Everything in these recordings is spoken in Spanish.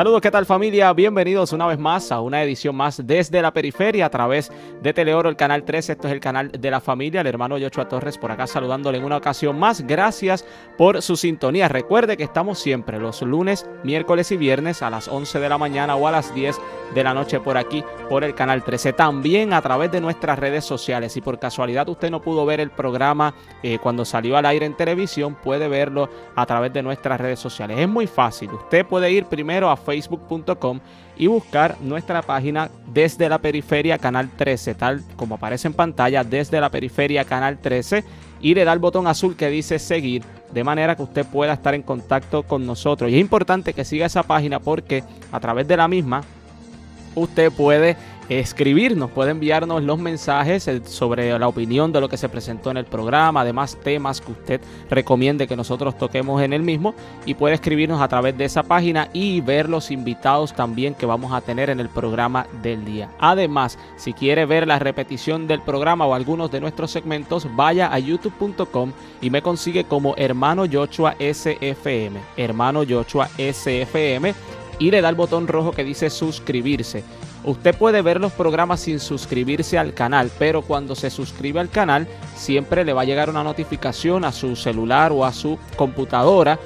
Saludos, ¿qué tal familia? Bienvenidos una vez más a una edición más desde la periferia a través de Teleoro, el canal 13 Esto es el canal de la familia. El hermano Yochoa Torres por acá saludándole en una ocasión más. Gracias por su sintonía. Recuerde que estamos siempre los lunes, miércoles y viernes a las 11 de la mañana o a las 10 de la noche por aquí, por el canal 13. También a través de nuestras redes sociales. Si por casualidad usted no pudo ver el programa eh, cuando salió al aire en televisión, puede verlo a través de nuestras redes sociales. Es muy fácil. Usted puede ir primero a facebook.com y buscar nuestra página desde la periferia Canal 13, tal como aparece en pantalla, desde la periferia Canal 13 y le da el botón azul que dice seguir, de manera que usted pueda estar en contacto con nosotros. Y es importante que siga esa página porque a través de la misma usted puede escribirnos, puede enviarnos los mensajes eh, sobre la opinión de lo que se presentó en el programa, además temas que usted recomiende que nosotros toquemos en el mismo y puede escribirnos a través de esa página y ver los invitados también que vamos a tener en el programa del día. Además, si quiere ver la repetición del programa o algunos de nuestros segmentos, vaya a youtube.com y me consigue como hermano Yochua SFM, hermano Yochua SFM y le da el botón rojo que dice suscribirse Usted puede ver los programas sin suscribirse al canal, pero cuando se suscribe al canal siempre le va a llegar una notificación a su celular o a su computadora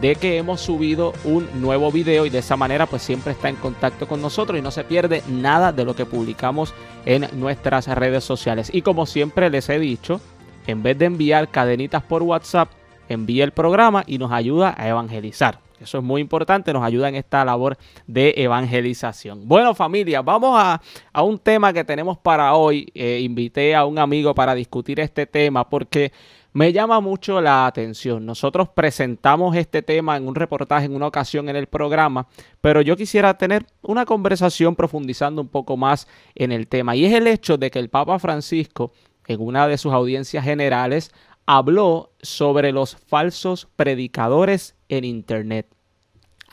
de que hemos subido un nuevo video y de esa manera pues siempre está en contacto con nosotros y no se pierde nada de lo que publicamos en nuestras redes sociales. Y como siempre les he dicho, en vez de enviar cadenitas por WhatsApp, envía el programa y nos ayuda a evangelizar. Eso es muy importante, nos ayuda en esta labor de evangelización. Bueno familia, vamos a, un tema que tenemos para hoy. Eh, invité a un amigo para discutir este tema porque me llama mucho la atención. Nosotros presentamos este tema en un reportaje en una ocasión en el programa, pero yo quisiera tener una conversación profundizando un poco más en el tema. Y es el hecho de que el Papa Francisco, en una de sus audiencias generales, habló sobre los falsos predicadores en Internet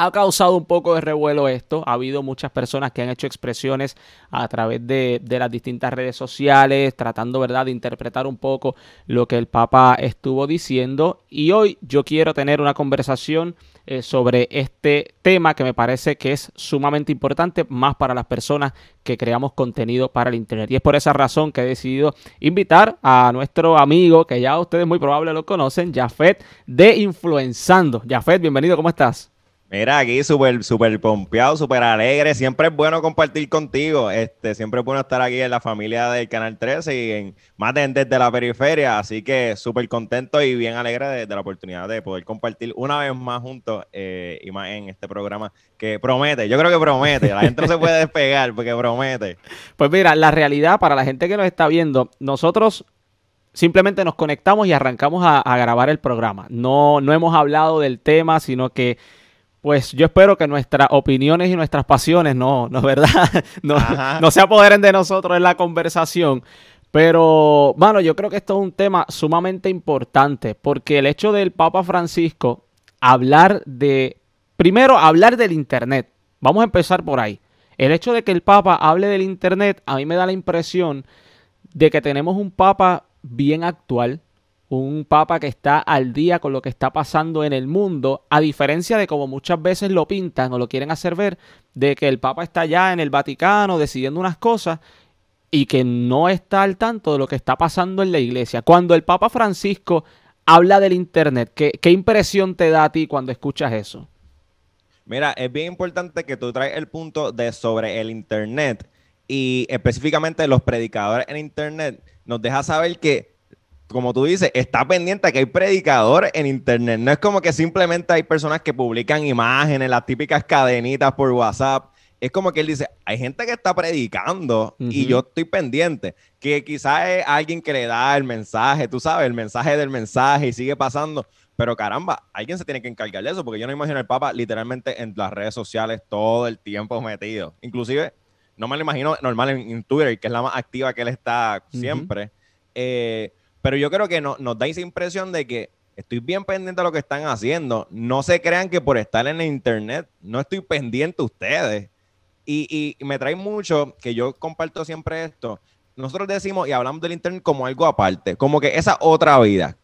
ha causado un poco de revuelo esto. Ha habido muchas personas que han hecho expresiones a través de, las distintas redes sociales, tratando, ¿verdad?, de interpretar un poco lo que el Papa estuvo diciendo. Y hoy yo quiero tener una conversación eh, sobre este tema que me parece que es sumamente importante, más para las personas que creamos contenido para el Internet. Y es por esa razón que he decidido invitar a nuestro amigo, que ya ustedes muy probablemente lo conocen, Jafet de Influenzando. Jafet, bienvenido, ¿cómo estás? Mira, aquí súper, súper pompeado, súper alegre. Siempre es bueno compartir contigo. Este, siempre es bueno estar aquí en la familia del Canal 13 y en más de, desde la periferia. Así que súper contento y bien alegre de, la oportunidad de poder compartir una vez más juntos eh, y más en este programa que promete. Yo creo que promete. La gente no se puede despegar porque promete. Pues mira, la realidad para la gente que nos está viendo, nosotros simplemente nos conectamos y arrancamos a, grabar el programa. No, no hemos hablado del tema, sino que pues yo espero que nuestras opiniones y nuestras pasiones no, no, ¿verdad? No, se apoderen de nosotros en la conversación. Pero, bueno, yo creo que esto es un tema sumamente importante porque el hecho del Papa Francisco hablar de, primero, hablar del Internet. Vamos a empezar por ahí. El hecho de que el Papa hable del Internet a mí me da la impresión de que tenemos un Papa bien actual, un papa que está al día con lo que está pasando en el mundo, a diferencia de como muchas veces lo pintan o lo quieren hacer ver, de que el papa está ya en el Vaticano decidiendo unas cosas y que no está al tanto de lo que está pasando en la iglesia. Cuando el papa Francisco habla del Internet, ¿qué, qué impresión te da a ti cuando escuchas eso? Mira, es bien importante que tú traes el punto de sobre el Internet y específicamente los predicadores en Internet nos deja saber que como tú dices, está pendiente que hay predicador en internet. No es como que simplemente hay personas que publican imágenes, las típicas cadenitas por WhatsApp. Es como que él dice, hay gente que está predicando y yo estoy pendiente, que quizás es alguien que le da el mensaje, tú sabes, el mensaje del mensaje y sigue pasando. Pero caramba, alguien se tiene que encargar de eso, porque yo no imagino al Papa literalmente en las redes sociales todo el tiempo metido. Inclusive, no me lo imagino normal en, Twitter, que es la más activa que él está siempre. eh, pero yo creo que no, nos da esa impresión de que estoy bien pendiente de lo que están haciendo. No se crean que por estar en internet no estoy pendiente de ustedes. Y, me trae mucho que yo comparto siempre esto. Nosotros decimos y hablamos del internet como algo aparte, como que esa otra vida.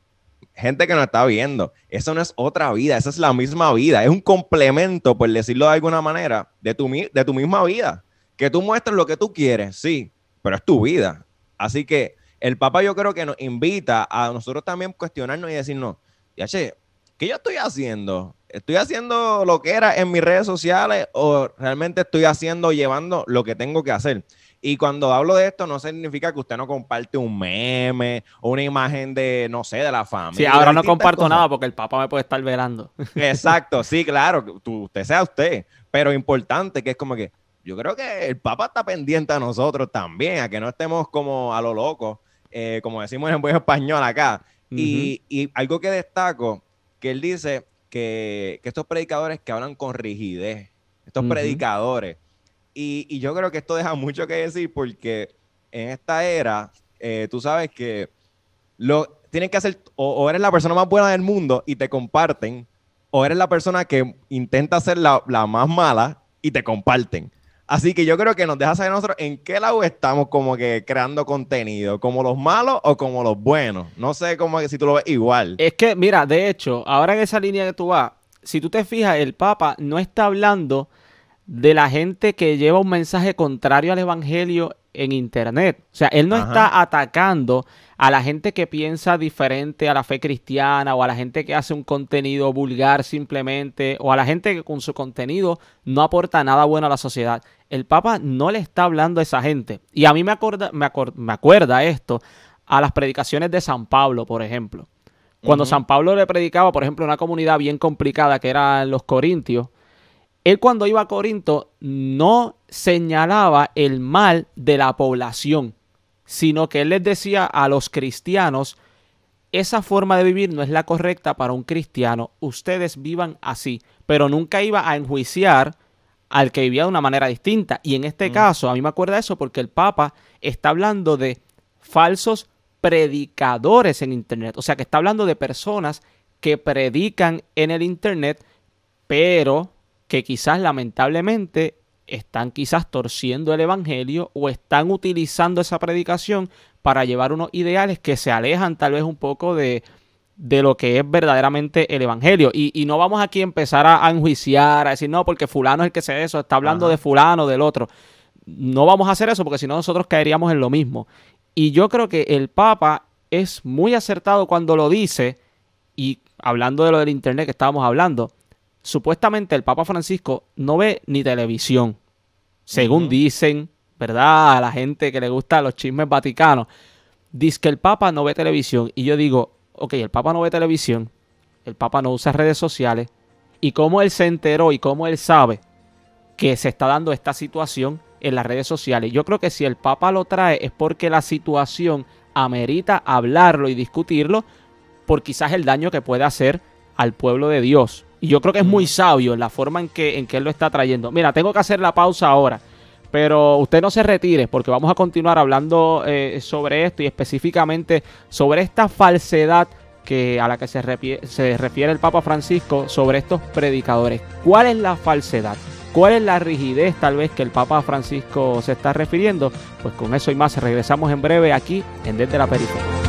Gente que no está viendo, eso no es otra vida, esa es la misma vida, es un complemento, por decirlo de alguna manera, de tu, de tu misma vida. Que tú muestras lo que tú quieres, sí, pero es tu vida. Así que el Papa yo creo que nos invita a nosotros también cuestionarnos y decirnos, ya che, ¿qué yo estoy haciendo? ¿Estoy haciendo lo que era en mis redes sociales o realmente estoy haciendo, llevando lo que tengo que hacer? Y cuando hablo de esto, no significa que usted no comparte un meme o una imagen de, no sé, de la familia. Sí, ahora no comparto nada porque el Papa me puede estar velando. Exacto, sí, claro, tú, usted sea usted. Pero importante que es como que yo creo que el Papa está pendiente a nosotros también, a que no estemos como a lo loco eh, como decimos en buen español acá. y, algo que destaco, que él dice que, estos predicadores que hablan con rigidez, estos predicadores, y, yo creo que esto deja mucho que decir porque en esta era, eh, tú sabes que lo, tienen que hacer, o, eres la persona más buena del mundo y te comparten, o eres la persona que intenta ser la más mala y te comparten. Así que yo creo que nos deja saber nosotros en qué lado estamos como que creando contenido, como los malos o como los buenos. No sé cómo si tú lo ves igual. Es que, mira, de hecho, ahora en esa línea que tú vas, si tú te fijas, el Papa no está hablando de la gente que lleva un mensaje contrario al Evangelio en Internet. O sea, él no está atacando a la gente que piensa diferente a la fe cristiana o a la gente que hace un contenido vulgar simplemente o a la gente que con su contenido no aporta nada bueno a la sociedad. El Papa no le está hablando a esa gente. Y a mí me, acorda, me, acuerda esto a las predicaciones de San Pablo, por ejemplo. Cuando San Pablo le predicaba, por ejemplo, una comunidad bien complicada que eran los corintios, él cuando iba a Corinto no señalaba el mal de la población, sino que él les decía a los cristianos, esa forma de vivir no es la correcta para un cristiano, ustedes vivan así, pero nunca iba a enjuiciar al que vivía de una manera distinta. Y en este mm. caso, a mí me acuerda eso porque el Papa está hablando de falsos predicadores en Internet, o sea que está hablando de personas que predican en el Internet, pero que quizás lamentablemente están quizás torciendo el Evangelio o están utilizando esa predicación para llevar unos ideales que se alejan tal vez un poco de, de lo que es verdaderamente el Evangelio. Y, no vamos aquí a empezar a, enjuiciar, a decir, no, porque fulano es el que se eso, está hablando de fulano, del otro. No vamos a hacer eso porque si no nosotros caeríamos en lo mismo. Y yo creo que el Papa es muy acertado cuando lo dice, y hablando de lo del Internet que estábamos hablando, supuestamente el Papa Francisco no ve ni televisión, según dicen, ¿verdad? A la gente que le gusta los chismes vaticanos. Dice que el Papa no ve televisión. Y yo digo, ok, el Papa no ve televisión, el Papa no usa redes sociales. ¿Y cómo él se enteró y cómo él sabe que se está dando esta situación en las redes sociales? Yo creo que si el Papa lo trae es porque la situación amerita hablarlo y discutirlo por quizás el daño que puede hacer al pueblo de Dios. Y yo creo que es muy mm. sabio la forma en que, en que él lo está trayendo. Mira, tengo que hacer la pausa ahora. Pero usted no se retire porque vamos a continuar hablando eh, sobre esto y específicamente sobre esta falsedad que, a la que se se refiere el Papa Francisco sobre estos predicadores. ¿Cuál es la falsedad? ¿Cuál es la rigidez tal vez que el Papa Francisco se está refiriendo? Pues con eso y más regresamos en breve aquí en Desde la Periferia.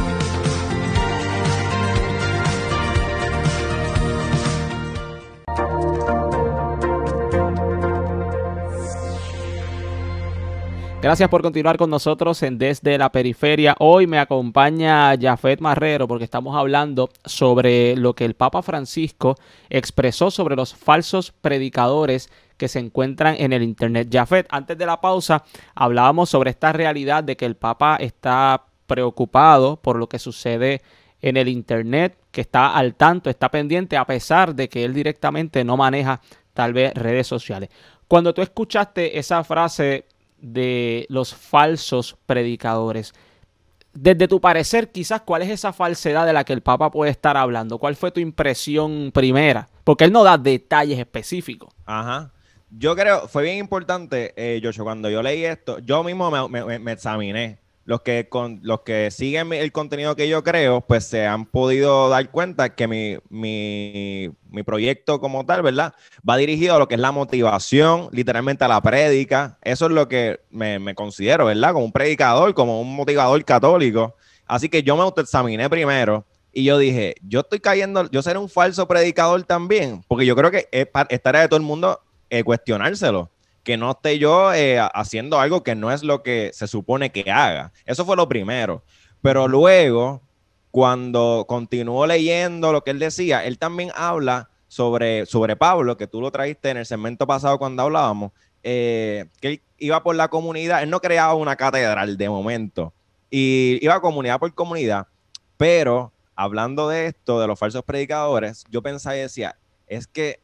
Gracias por continuar con nosotros en Desde la Periferia. Hoy me acompaña Jafet Marrero porque estamos hablando sobre lo que el Papa Francisco expresó sobre los falsos predicadores que se encuentran en el Internet. Jafet, antes de la pausa hablábamos sobre esta realidad de que el Papa está preocupado por lo que sucede en el Internet, que está al tanto, está pendiente, a pesar de que él directamente no maneja tal vez redes sociales. Cuando tú escuchaste esa frase de los falsos predicadores. Desde tu parecer, quizás, ¿cuál es esa falsedad de la que el Papa puede estar hablando? ¿Cuál fue tu impresión primera? Porque él no da detalles específicos. Ajá. Yo creo, fue bien importante, eh, cuando yo leí esto, yo mismo me examiné los que, con, los que siguen el contenido que yo creo, pues se han podido dar cuenta que mi, proyecto como tal, ¿verdad? Va dirigido a lo que es la motivación, literalmente a la prédica. Eso es lo que me, considero, ¿verdad? Como un predicador, como un motivador católico. Así que yo me autoexaminé primero y yo dije, yo estoy cayendo, yo seré un falso predicador también, porque yo creo que es, tarea de todo el mundo eh, cuestionárselo que no esté yo eh, haciendo algo que no es lo que se supone que haga. Eso fue lo primero. Pero luego, cuando continuó leyendo lo que él decía, él también habla sobre, sobre Pablo, que tú lo traíste en el segmento pasado cuando hablábamos, eh, que él iba por la comunidad, él no creaba una catedral de momento, y iba comunidad por comunidad, pero hablando de esto, de los falsos predicadores, yo pensaba y decía, es que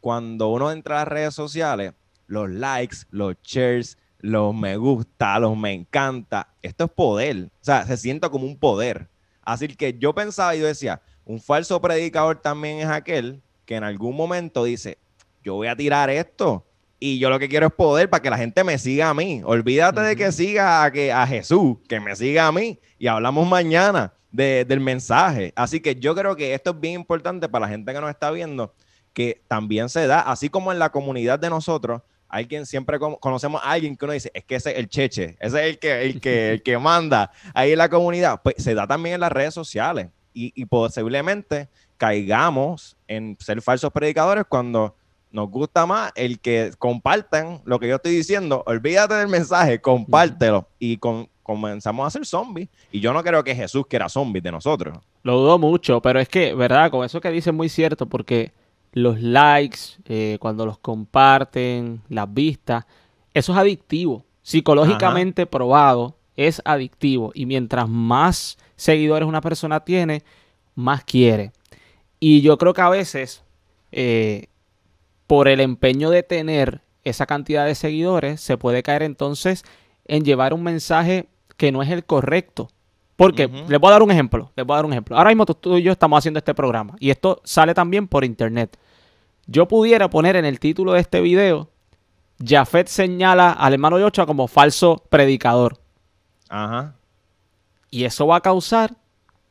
cuando uno entra a las redes sociales, los likes, los shares, los me gusta, los me encanta. Esto es poder. O sea, se siente como un poder. Así que yo pensaba y yo decía, un falso predicador también es aquel que en algún momento dice, yo voy a tirar esto y yo lo que quiero es poder para que la gente me siga a mí. Olvídate de que siga a, que, a Jesús, que me siga a mí y hablamos mañana del mensaje. Así que yo creo que esto es bien importante para la gente que nos está viendo, que también se da, así como en la comunidad de nosotros, alguien siempre conocemos a alguien que uno dice, es que ese es el cheche, ese es el que, el que, el manda ahí en la comunidad. Pues se da también en las redes sociales y, posiblemente caigamos en ser falsos predicadores cuando nos gusta más el que compartan lo que yo estoy diciendo. Olvídate del mensaje, compártelo y comenzamos a ser zombies. Y yo no creo que Jesús quiera zombies de nosotros. Lo dudo mucho, pero es que, ¿verdad? Con eso que dice es muy cierto, porque los likes, eh, cuando los comparten, las vistas. Eso es adictivo. Psicológicamente probado, es adictivo. Y mientras más seguidores una persona tiene, más quiere. Y yo creo que a veces, eh, por el empeño de tener esa cantidad de seguidores, se puede caer entonces en llevar un mensaje que no es el correcto. Porque, les voy a dar un ejemplo, les voy a dar un ejemplo. Ahora mismo tú y yo estamos haciendo este programa y esto sale también por internet yo pudiera poner en el título de este video, Jafet señala al hermano Yocha como falso predicador. Ajá. Y eso va a causar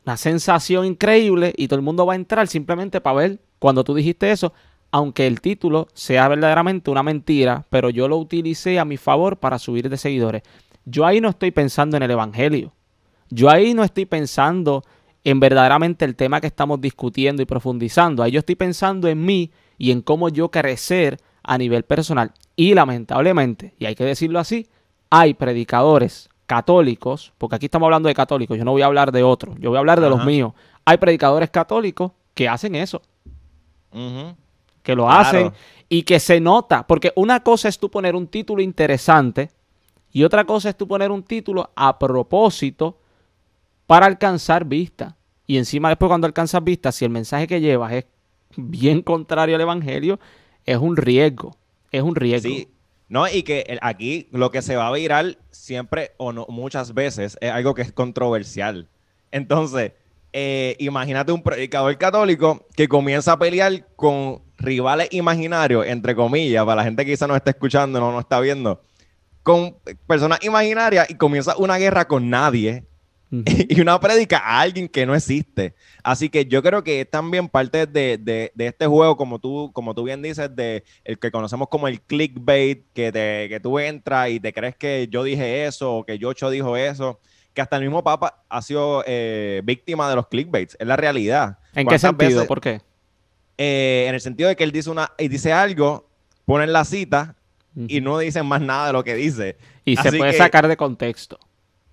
una sensación increíble y todo el mundo va a entrar simplemente para ver cuando tú dijiste eso, aunque el título sea verdaderamente una mentira, pero yo lo utilicé a mi favor para subir de seguidores. Yo ahí no estoy pensando en el Evangelio. Yo ahí no estoy pensando en verdaderamente el tema que estamos discutiendo y profundizando. Ahí yo estoy pensando en mí y en cómo yo crecer a nivel personal. Y lamentablemente, y hay que decirlo así, hay predicadores católicos, porque aquí estamos hablando de católicos, yo no voy a hablar de otros, yo voy a hablar de los míos. Hay predicadores católicos que hacen eso. Que lo hacen y que se nota, porque una cosa es tú poner un título interesante y otra cosa es tú poner un título a propósito para alcanzar vista. Y encima después cuando alcanzas vista, si el mensaje que llevas es bien contrario al Evangelio, es un riesgo, es un riesgo. Sí. No, y que aquí lo que se va a virar... siempre o no, muchas veces es algo que es controversial. Entonces, eh, imagínate un predicador católico que comienza a pelear con rivales imaginarios, entre comillas, para la gente que quizá no está escuchando, no está viendo, con personas imaginarias y comienza una guerra con nadie y una prédica a alguien que no existe. Así que yo creo que es también parte de, este juego, como tú, como tú bien dices, de el que conocemos como el clickbait, que, que tú entras y te crees que yo dije eso o que Yocho dijo eso que hasta el mismo Papa ha sido eh, víctima de los clickbaits. Es la realidad. ¿En qué sentido? ¿Por qué? Eh, en el sentido de que él dice, una, y dice algo, ponen la cita y no dicen más nada de lo que dice. Y se puede sacar de contexto.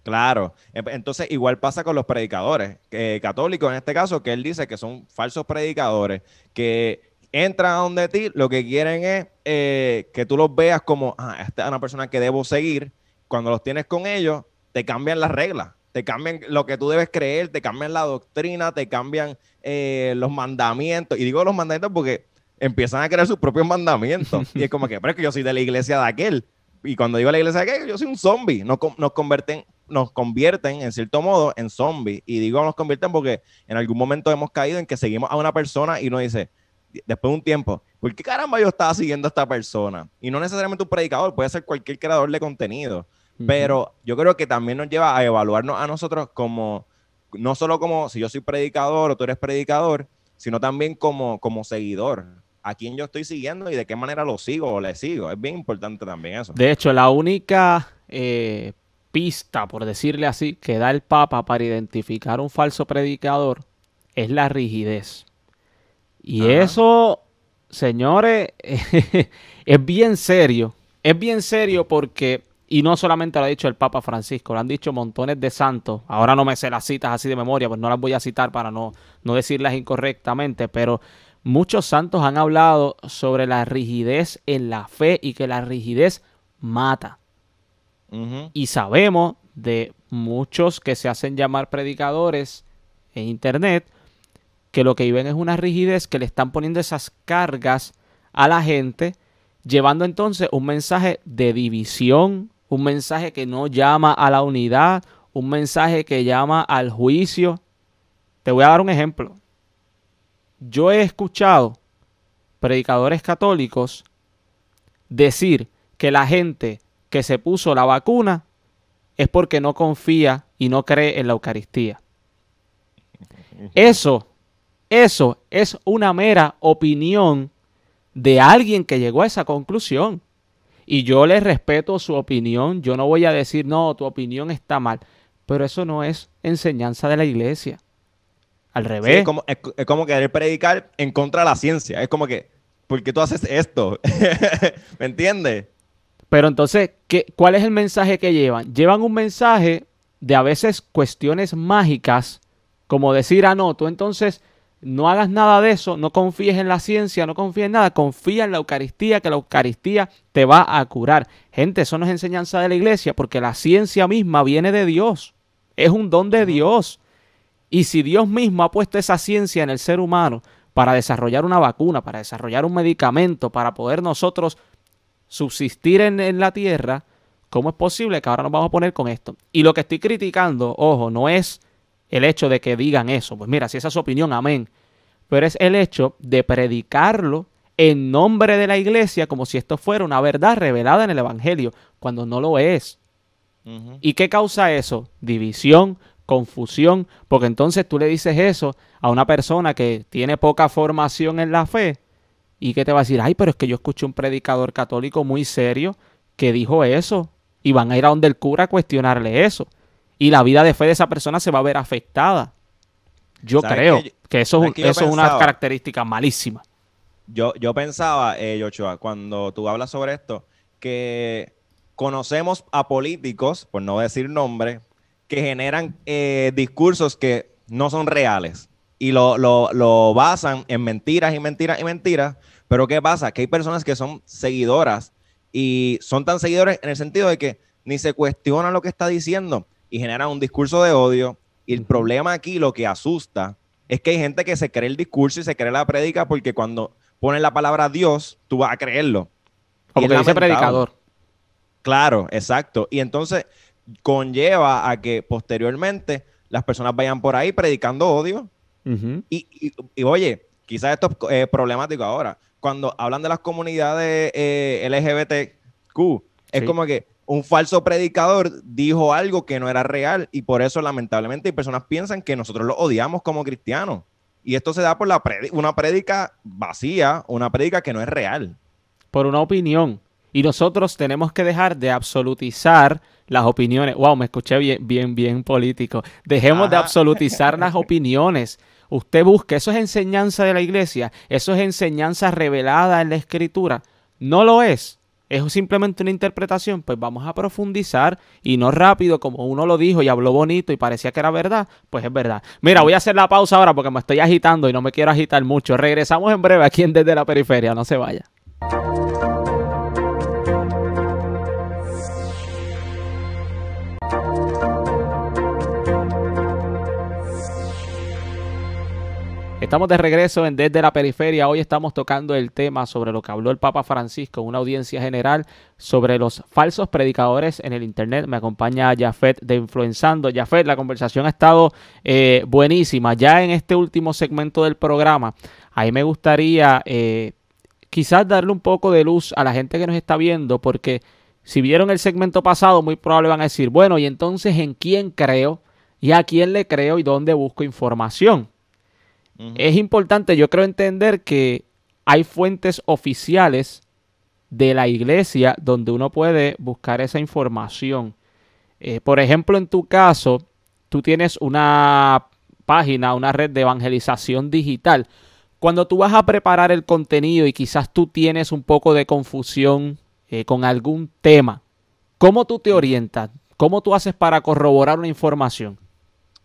Claro. Em, entonces, igual pasa con los predicadores católicos, en este caso, que él dice que son falsos predicadores, que entran a donde ti, lo que quieren es eh, que tú los veas como, ah, esta es una persona que debo seguir. Cuando los tienes con ellos, te cambian las reglas, te cambian lo que tú debes creer, te cambian la doctrina, te cambian eh, los mandamientos. Y digo los mandamientos porque empiezan a crear sus propios mandamientos. y es como que, pero es que yo soy de la iglesia de aquel. Y cuando digo la iglesia de aquel, yo soy un zombie. Nos, nos convierten nos convierten, en cierto modo, en zombies. Y digo nos convierten porque en algún momento hemos caído en que seguimos a una persona y nos dice, después de un tiempo, ¿por qué caramba yo estaba siguiendo a esta persona? Y no necesariamente un predicador, puede ser cualquier creador de contenido. Pero yo creo que también nos lleva a evaluarnos a nosotros como, no solo como si yo soy predicador o tú eres predicador, sino también como, como seguidor a quién yo estoy siguiendo y de qué manera lo sigo o le sigo. Es bien importante también eso. De hecho, la única eh, pista, por decirle así, que da el Papa para identificar un falso predicador es la rigidez. Y eso, señores, es bien serio. Es bien serio porque, y no solamente lo ha dicho el Papa Francisco, lo han dicho montones de santos. Ahora no me sé las citas así de memoria, pues no las voy a citar para no, no decirlas incorrectamente, pero muchos santos han hablado sobre la rigidez en la fe y que la rigidez mata. Y sabemos de muchos que se hacen llamar predicadores en Internet que lo que viven es una rigidez que le están poniendo esas cargas a la gente, llevando entonces un mensaje de división, un mensaje que no llama a la unidad, un mensaje que llama al juicio. Te voy a dar un ejemplo. Yo he escuchado predicadores católicos decir que la gente que se puso la vacuna es porque no confía y no cree en la Eucaristía. Eso, eso es una mera opinión de alguien que llegó a esa conclusión. Y yo le respeto su opinión, yo no voy a decir, no, tu opinión está mal, pero eso no es enseñanza de la iglesia. Al revés. como, es, es, como, querer predicar en contra de la ciencia, es como que, ¿por qué tú haces esto? ¿Me entiendes? Pero entonces, ¿qué, ¿cuál es el mensaje que llevan? Llevan un mensaje de a veces cuestiones mágicas, como decir, ah, no, tú entonces no hagas nada de eso, no confíes en la ciencia, no confíes en nada, confía en la Eucaristía, que la Eucaristía te va a curar. Gente, eso no es enseñanza de la iglesia, porque la ciencia misma viene de Dios, es un don de Dios. Y si Dios mismo ha puesto esa ciencia en el ser humano para desarrollar una vacuna, para desarrollar un medicamento, para poder nosotros subsistir en, la tierra, ¿cómo es posible que ahora nos vamos a poner con esto? Y lo que estoy criticando, ojo, no es el hecho de que digan eso. Pues mira, si esa es su opinión, amén. Pero es el hecho de predicarlo en nombre de la iglesia como si esto fuera una verdad revelada en el Evangelio, cuando no lo es. ¿Y qué causa eso? División, confusión, porque entonces tú le dices eso a una persona que tiene poca formación en la fe ¿Y qué te va a decir? Ay, pero es que yo escuché un predicador católico muy serio que dijo eso. Y van a ir a donde el cura a cuestionarle eso. Y la vida de fe de esa persona se va a ver afectada. Yo creo que, eso, es, una característica malísima. Yo, yo pensaba, eh, cuando tú hablas sobre esto, que conocemos a políticos, por no decir nombres, que generan eh, discursos que no son reales y lo, basan en mentiras y mentiras y mentiras. Pero ¿qué pasa? Que hay personas que son seguidoras y son tan seguidores en el sentido de que ni se cuestiona lo que está diciendo y generan un discurso de odio. Y el problema aquí, lo que asusta, es que hay gente que se cree el discurso y se cree la predica porque cuando ponen la palabra Dios, tú vas a creerlo. Como ah, que dice predicador. Claro, exacto. Y entonces conlleva a que posteriormente las personas vayan por ahí predicando odio y, oye, quizás esto es eh, problemático ahora. Cuando hablan de las comunidades eh, LGBTQ, es como que un falso predicador dijo algo que no era real y por eso lamentablemente hay personas piensan que nosotros lo odiamos como cristianos. Y esto se da por la una prédica vacía, una prédica que no es real. Por una opinión. Y nosotros tenemos que dejar de absolutizar las opiniones. Wow, me escuché bien, bien, bien político. Dejemos de absolutizar las opiniones usted busca, eso es enseñanza de la iglesia, eso es enseñanza revelada en la escritura, no lo es. Es simplemente una interpretación, pues vamos a profundizar y no rápido, como uno lo dijo y habló bonito y parecía que era verdad, pues es verdad. Mira, voy a hacer la pausa ahora porque me estoy agitando y no me quiero agitar mucho. Regresamos en breve aquí en Desde la Periferia, no se vaya. Estamos de regreso en Desde la Periferia. Hoy estamos tocando el tema sobre lo que habló el Papa Francisco en una audiencia general sobre los falsos predicadores en el Internet. Me acompaña Jafet de Influenzando. Jafet, la conversación ha estado eh, buenísima. Ya en este último segmento del programa, ahí me gustaría eh, quizás darle un poco de luz a la gente que nos está viendo, porque si vieron el segmento pasado, muy probable van a decir, bueno, y entonces, ¿en quién creo? ¿Y a quién le creo? ¿Y dónde busco información? Es importante, yo creo, entender que hay fuentes oficiales de la iglesia donde uno puede buscar esa información. Eh, por ejemplo, en tu caso, tú tienes una página, una red de evangelización digital. Cuando tú vas a preparar el contenido y quizás tú tienes un poco de confusión eh, con algún tema, ¿cómo tú te orientas? ¿Cómo tú haces para corroborar una información?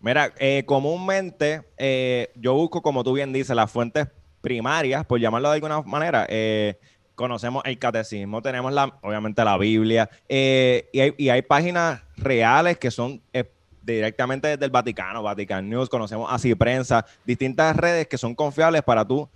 Mira, eh, comúnmente eh, yo busco, como tú bien dices, las fuentes primarias, por llamarlo de alguna manera. Eh, conocemos el catecismo, tenemos la, obviamente la Biblia, y hay, y, hay, páginas reales que son directamente desde el Vaticano, Vatican News, conocemos así prensa, distintas redes que son confiables para tú,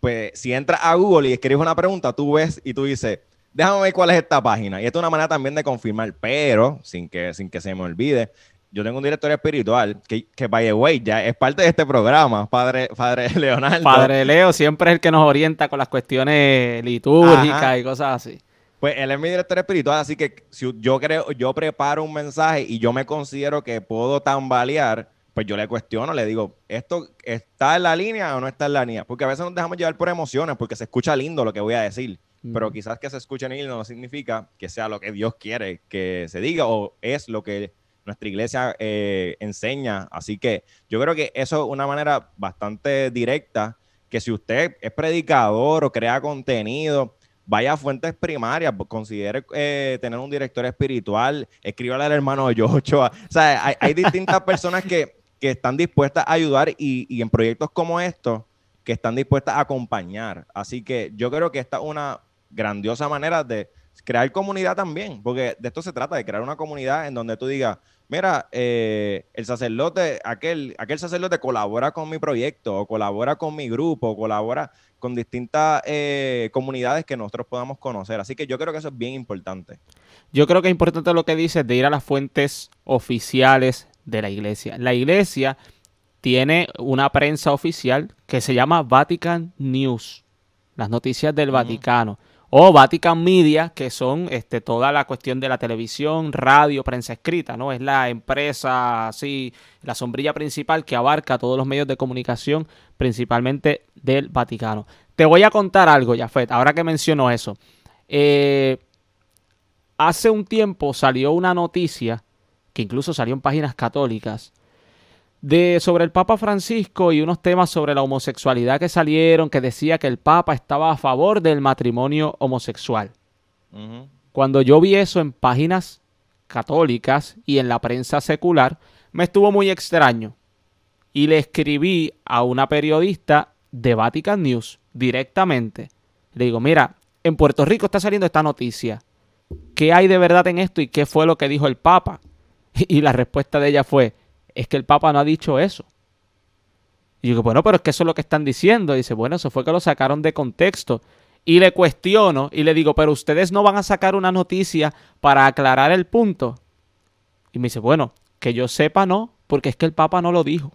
pues si entras a Google y escribes una pregunta, tú ves y tú dices, déjame ver cuál es esta página. Y esto es una manera también de confirmar, pero sin que, sin que se me olvide, yo tengo un director espiritual que, que by the way, ya es parte de este programa, padre, padre Leonardo. Padre Leo siempre es el que nos orienta con las cuestiones litúrgicas y cosas así. Pues él es mi director espiritual, así que si yo creo, yo preparo un mensaje y yo me considero que puedo tambalear, pues yo le cuestiono, le digo, ¿esto está en la línea o no está en la línea? Porque a veces nos dejamos llevar por emociones, porque se escucha lindo lo que voy a decir, pero quizás que se escuche lindo no significa que sea lo que Dios quiere que se diga o es lo que nuestra iglesia eh, enseña. Así que yo creo que eso es una manera bastante directa que si usted es predicador o crea contenido, vaya a fuentes primarias, considere eh, tener un director espiritual, escríbale al hermano Yochoa. O sea, hay, distintas personas que, que, están dispuestas a ayudar y, y, en proyectos como estos, que están dispuestas a acompañar. Así que yo creo que esta es una grandiosa manera de crear comunidad también, porque de esto se trata, de crear una comunidad en donde tú digas, mira, eh, el sacerdote, aquel, aquel sacerdote colabora con mi proyecto, o colabora con mi grupo, o colabora con distintas eh, comunidades que nosotros podamos conocer. Así que yo creo que eso es bien importante. Yo creo que es importante lo que dices de ir a las fuentes oficiales de la iglesia. La iglesia tiene una prensa oficial que se llama Vatican News, las noticias del Vaticano o Vatican Media, que son este, toda la cuestión de la televisión, radio, prensa escrita, ¿no? Es la empresa, así, la sombrilla principal que abarca todos los medios de comunicación, principalmente del Vaticano. Te voy a contar algo, Jafet, ahora que menciono eso. Eh, hace un tiempo salió una noticia, que incluso salió en páginas católicas, de sobre el Papa Francisco y unos temas sobre la homosexualidad que salieron, que decía que el Papa estaba a favor del matrimonio homosexual. Cuando yo vi eso en páginas católicas y en la prensa secular, me estuvo muy extraño. Y le escribí a una periodista de Vatican News directamente. Le digo, mira, en Puerto Rico está saliendo esta noticia. ¿Qué hay de verdad en esto y qué fue lo que dijo el Papa? Y la respuesta de ella fue, es que el Papa no ha dicho eso. Y yo digo, bueno, pero es que eso es lo que están diciendo. Y dice, bueno, eso fue que lo sacaron de contexto. Y le cuestiono y le digo, pero ustedes no van a sacar una noticia para aclarar el punto. Y me dice, bueno, que yo sepa no, porque es que el Papa no lo dijo.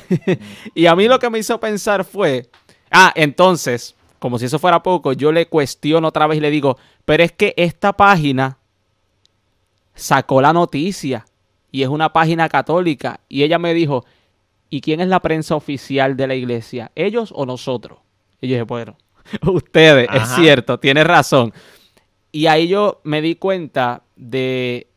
y a mí lo que me hizo pensar fue, ah, entonces, como si eso fuera poco, yo le cuestiono otra vez y le digo, pero es que esta página sacó la noticia y es una página católica. Y ella me dijo, ¿y quién es la prensa oficial de la iglesia? ¿Ellos o nosotros? Y yo dije, bueno, ustedes, es cierto, tiene razón. Y ahí yo me di cuenta de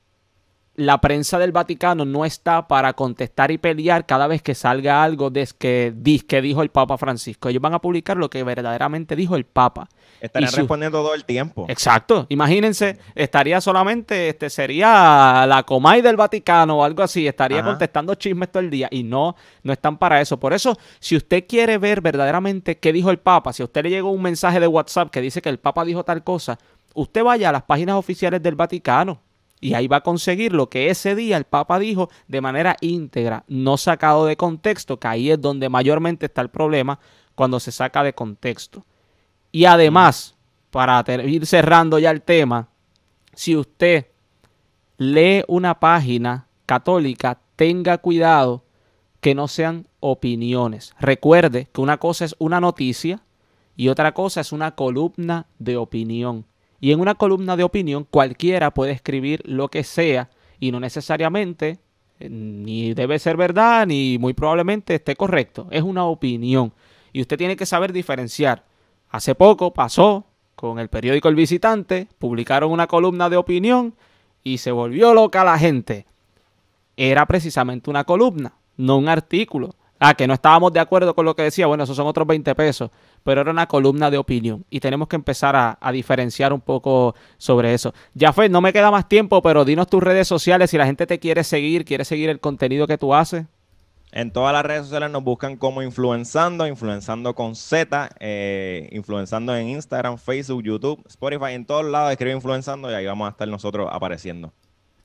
la prensa del Vaticano no está para contestar y pelear cada vez que salga algo de que, que dijo el Papa Francisco. Ellos van a publicar lo que verdaderamente dijo el Papa. Estarían respondiendo todo el tiempo. Exacto. Imagínense, estaría solamente, este, sería la Comay del Vaticano o algo así. Estaría contestando chismes todo el día. Y no, no están para eso. Por eso, si usted quiere ver verdaderamente qué dijo el Papa, si a usted le llegó un mensaje de WhatsApp que dice que el Papa dijo tal cosa, usted vaya a las páginas oficiales del Vaticano y ahí va a conseguir lo que ese día el Papa dijo de manera íntegra, no sacado de contexto, que ahí es donde mayormente está el problema cuando se saca de contexto. Y además, para ir cerrando ya el tema, si usted lee una página católica, tenga cuidado que no sean opiniones. Recuerde que una cosa es una noticia y otra cosa es una columna de opinión. Y en una columna de opinión cualquiera puede escribir lo que sea y no necesariamente eh, ni debe ser verdad ni muy probablemente esté correcto. Es una opinión y usted tiene que saber diferenciar. Hace poco pasó con el periódico El Visitante, publicaron una columna de opinión y se volvió loca la gente. Era precisamente una columna, no un artículo. Ah, que no estábamos de acuerdo con lo que decía, bueno, esos son otros 20 pesos, pero era una columna de opinión y tenemos que empezar a, diferenciar un poco sobre eso. ya fue, no me queda más tiempo, pero dinos tus redes sociales si la gente te quiere seguir, quiere seguir el contenido que tú haces. En todas las redes sociales nos buscan como Influenzando, Influenzando con Z, eh, Influenzando en Instagram, Facebook, YouTube, Spotify, en todos lados escribe Influenzando y ahí vamos a estar nosotros apareciendo.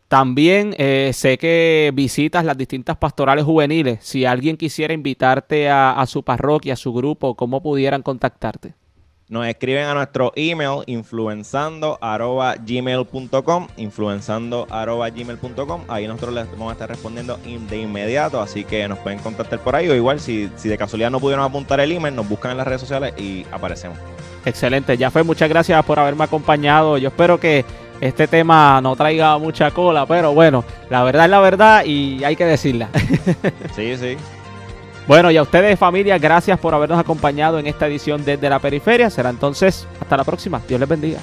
También eh, sé que visitas las distintas pastorales juveniles. Si alguien quisiera invitarte a, su parroquia, a su grupo, ¿cómo pudieran contactarte? Nos escriben a nuestro email influenzando.gmail.com influenzando.gmail.com Ahí nosotros les vamos a estar respondiendo de inmediato, así que nos pueden contactar por ahí o igual si, si de casualidad no pudieron apuntar el email, nos buscan en las redes sociales y aparecemos. Excelente, ya fue, muchas gracias por haberme acompañado. Yo espero que este tema no traiga mucha cola, pero bueno, la verdad es la verdad y hay que decirla. sí, sí. Bueno, y a ustedes familia, gracias por habernos acompañado en esta edición desde la periferia. Será entonces, hasta la próxima. Dios les bendiga.